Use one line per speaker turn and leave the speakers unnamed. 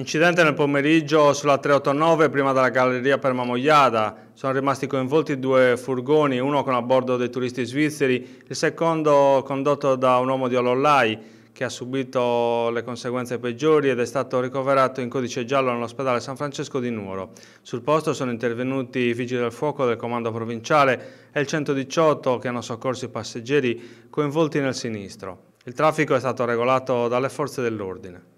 Incidente nel pomeriggio sulla 389 prima della galleria per Mamogliada. Sono rimasti coinvolti due furgoni, uno con a bordo dei turisti svizzeri, il secondo condotto da un uomo di Olollai che ha subito le conseguenze peggiori ed è stato ricoverato in codice giallo nell'ospedale San Francesco di Nuoro. Sul posto sono intervenuti i vigili del fuoco del comando provinciale e il 118 che hanno soccorso i passeggeri coinvolti nel sinistro. Il traffico è stato regolato dalle forze dell'ordine.